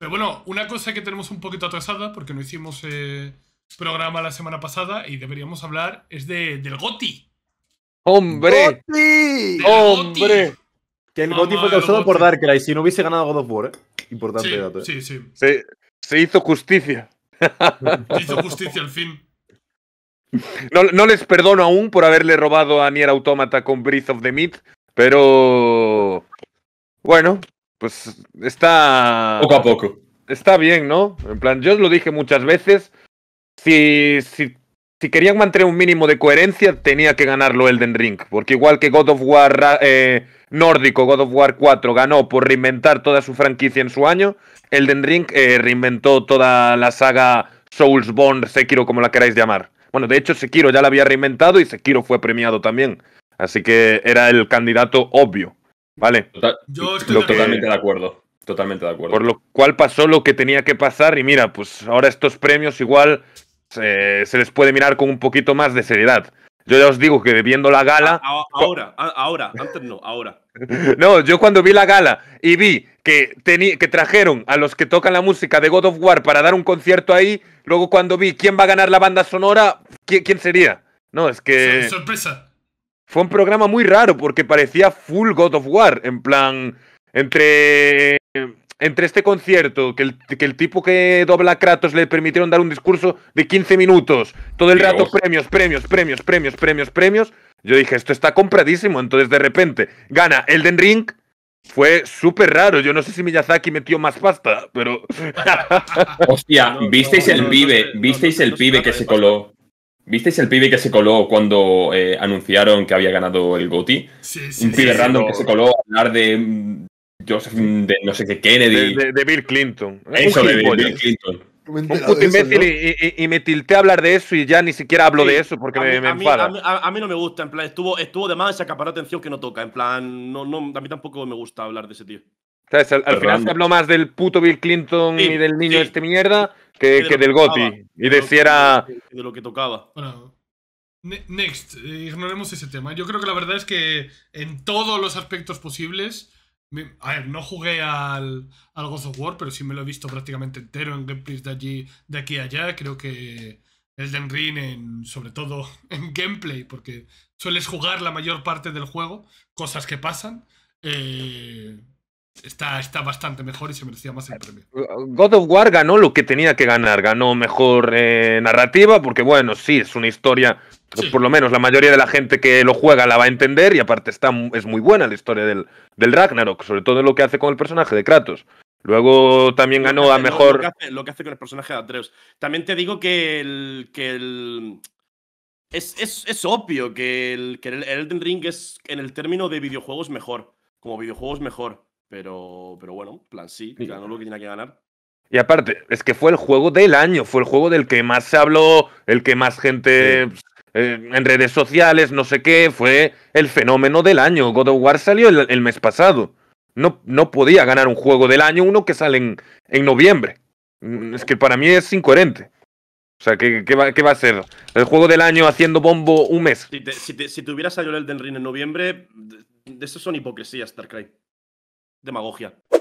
Pero bueno, una cosa que tenemos un poquito atrasada, porque no hicimos eh, programa la semana pasada y deberíamos hablar, es de, del GOTI. ¡Hombre! ¡Goti! ¡Hombre! Que el fue causado por Darkrai, si no hubiese ganado God of War, ¿eh? Importante Sí, ¿eh? sí. Se, hizo justicia. Se hizo justicia al fin. No, no, les perdono aún por haberle robado a Nier Automata con Breath of the Meat, pero. Bueno, pues está... Poco a poco. Está bien, ¿no? En plan, yo os lo dije muchas veces, si, si, querían mantener un mínimo de coherencia, tenía que ganarlo Elden Ring, porque igual que God of War eh, nórdico, God of War 4 ganó por reinventar toda su franquicia en su año, Elden Ring eh, reinventó toda la saga Soulsborne, Sekiro, como la queráis llamar. Bueno, de hecho Sekiro ya la había reinventado y Sekiro fue premiado también. Así que era el candidato obvio. ¿Vale? Tota- totalmente de acuerdo. Totalmente de acuerdo. Por lo cual pasó lo que tenía que pasar y mira, pues ahora estos premios igual eh, se, les puede mirar con un poquito más de seriedad. Yo ya os digo que viendo la gala... Ahora, ahora, antes no, ahora. No, yo cuando vi la gala y vi que, que trajeron a los que tocan la música de God of War para dar un concierto ahí, luego cuando vi quién va a ganar la banda sonora, ¿quién, quién sería? No, es que... Sorpresa. Fue un programa muy raro porque parecía full God of War, en plan, entre, entre este concierto, que el, que el tipo que dobla a Kratos le permitieron dar un discurso de 15 minutos, todo el rato premios, premios, premios, premios, premios, premios. Yo dije, esto está compradísimo, entonces de repente gana Elden Ring, fue súper raro. Yo no sé si Miyazaki metió más pasta, pero. Hostia, ¿visteis el pibe? ¿Visteis el pibe que se coló? ¿Visteis el pibe que se coló cuando eh, anunciaron que había ganado el GOTI? Sí, sí, Un pibe random que se coló a hablar de mm, Joseph, mm, de no sé qué, Kennedy. De, Bill Clinton. Eso, de Bill, Clinton. un puto imbécil y, me tilté a hablar de eso y ya ni siquiera hablo de eso porque me, A mí, no me gusta, en plan, estuvo, estuvo de más, se acaparó atención que no toca. En plan, no, no, a mí tampoco me gusta hablar de ese tío. ¿Sabes? Al, final se habló más del puto Bill Clinton y del niño de este mierda que, del Goti y de, De lo que tocaba. Bueno, next, eh, ignoremos ese tema. Yo creo que la verdad es que en todos los aspectos posibles... A ver, no jugué al, Ghost God of War, pero sí me lo he visto prácticamente entero en gameplays de allí, de aquí a allá. Creo que Elden Ring, en, sobre todo en gameplay, porque sueles jugar la mayor parte del juego, cosas que pasan. Eh, está, bastante mejor y se merecía más el premio. God of War ganó lo que tenía que ganar. Ganó mejor eh, narrativa, porque bueno, sí, es una historia. Pues por lo menos la mayoría de la gente que lo juega la va a entender y aparte está, es muy buena la historia del, del Ragnarok, sobre todo lo que hace con el personaje de Kratos. Luego también ganó a mejor. Lo que, hace, con el personaje de Atreus. También te digo que el. Es, obvio que el, que el Elden Ring es, en el término de videojuegos, mejor. Como videojuegos, mejor. Pero, pero bueno, plan sí, ganó lo que tenía que ganar. Y aparte, es que fue el juego del año, fue el juego del que más se habló, el que más gente eh, en redes sociales, no sé qué, fue el fenómeno del año. God of War salió el, mes pasado. No, no, podía ganar un juego del año uno que sale en, noviembre. Mm, es que para mí es incoherente. O sea, ¿qué, qué, va, a ser? ¿El juego del año haciendo bombo un mes? Si, te, si, te, salido el Elden Ring en noviembre, de, eso son hipocresías, StarCry demagogia.